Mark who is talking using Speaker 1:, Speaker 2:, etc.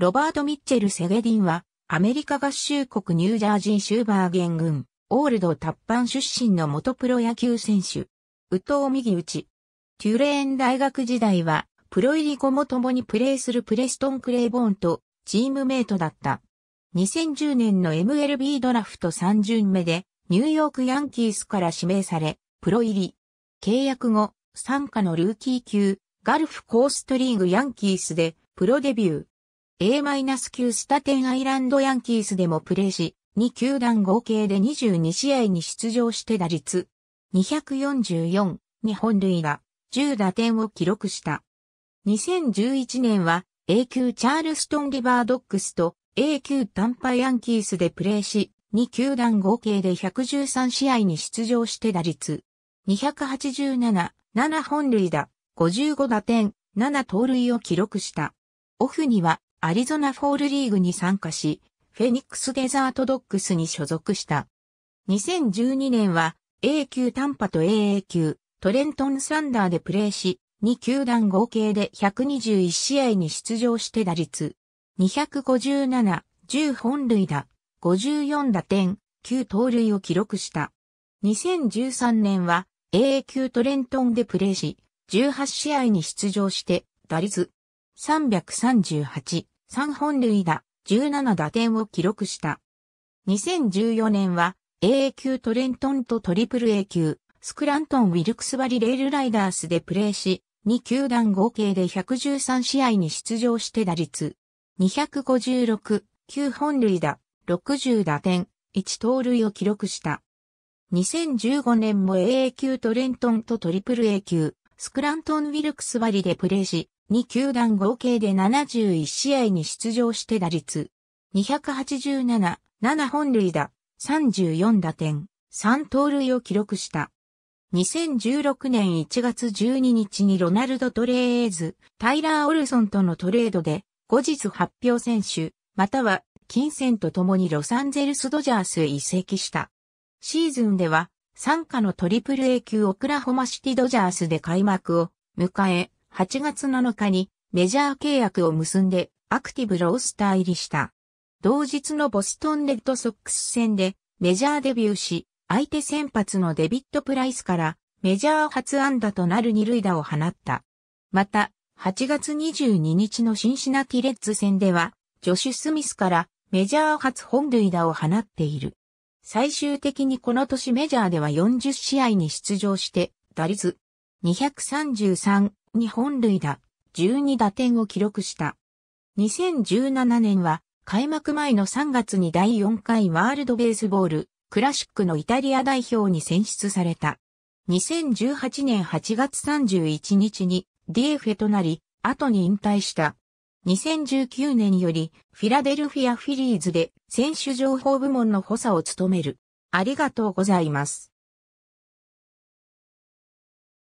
Speaker 1: ロバート・ミッチェル・セゲディンは、アメリカ合衆国ニュージャージー州バーゲン郡、オールド・タッパン出身の元プロ野球選手。宇藤右打ち。テュレーン大学時代は、プロ入り後も共にプレーするプレストン・クレイボーンとチームメイトだった。2010年の MLB ドラフト3巡目で、ニューヨークヤンキースから指名され、プロ入り。契約後、参加のルーキー級、ガルフコーストリーグヤンキースで、プロデビュー。A-9 スタテンアイランドヤンキースでもプレーし、2球団合計で22試合に出場して打率244に本類打10打点を記録した。2011年は A 級チャールストンリバードックスと A 級短波ヤンキースでプレーし、2球団合計で113試合に出場して打率287、7本類打、55打点、7盗塁を記録した。オフにはアリゾナフォールリーグに参加し、フェニックスデザートドッグスに所属した。2012年は A 級短波と AA 級トレントンサンダーでプレーし、2球団合計で121試合に出場して打率257、10本塁打、54打点、9盗塁を記録した。2013年は AA 級トレントンでプレーし、18試合に出場して打率338、3本塁打、17打点を記録した。2014年は AA 級トレントンとトリプル A 級、スクラントン・ウィルクスバリ・レールライダースでプレーし、2球団合計で113試合に出場して打率、256、9本塁打、60打点、1盗塁を記録した。2015年も AA 級トレントンとトリプル A 級、スクラントン・ウィルクスバリでプレーし、2球団合計で71試合に出場して打率287、7本塁打、34打点、3盗塁を記録した。2016年1月12日にロナルド・トレーズ、タイラー・オルソンとのトレードで、後日発表選手、または金銭と共にロサンゼルス・ドジャースへ移籍した。シーズンでは、参加のトリプル A 級オクラホマシティ・ドジャースで開幕を迎え、8月7日にメジャー契約を結んでアクティブロースター入りした。同日のボストンレッドソックス戦でメジャーデビューし、相手先発のデビット・プライスからメジャー初安打となる二塁打を放った。また、8月22日のシンシナティレッズ戦では、ジョシュ・スミスからメジャー初本塁打を放っている。最終的にこの年メジャーでは40試合に出場して、打率233、日本類打、12打点を記録した。2017年は開幕前の3月に第4回ワールドベースボールクラシックのイタリア代表に選出された。2018年8月31日にディフェとなり、後に引退した。2019年よりフィラデルフィアフィリーズで選手情報部門の補佐を務める。ありがとうございます。